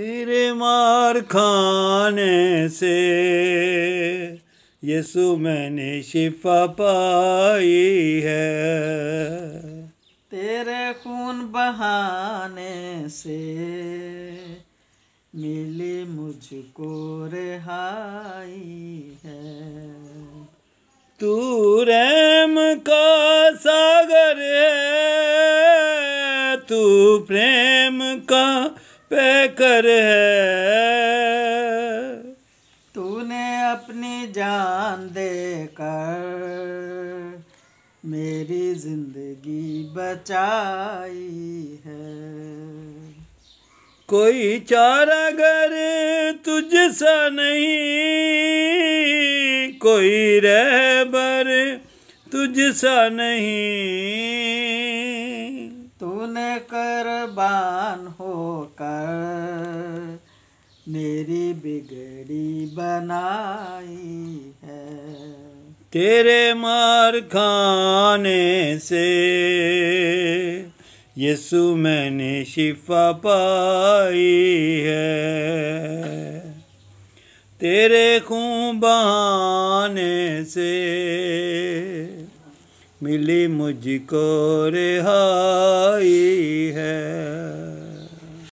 तेरे मार खाने से यीशु मैंने शिफा पाई है तेरे खून बहाने से मिली मुझको रिहाई है तू रैम का सागर है तू प्रेम का पे कर है तूने अपनी जान देकर मेरी जिंदगी बचाई है कोई चारा घर तुझसा नहीं कोई रहबर तुझसा नहीं तूने होकर मेरी बिगड़ी बनाई है तेरे मार खाने से यीशु मैंने शिफा पाई है तेरे खून बहाने से मिली मुझको रिहाई है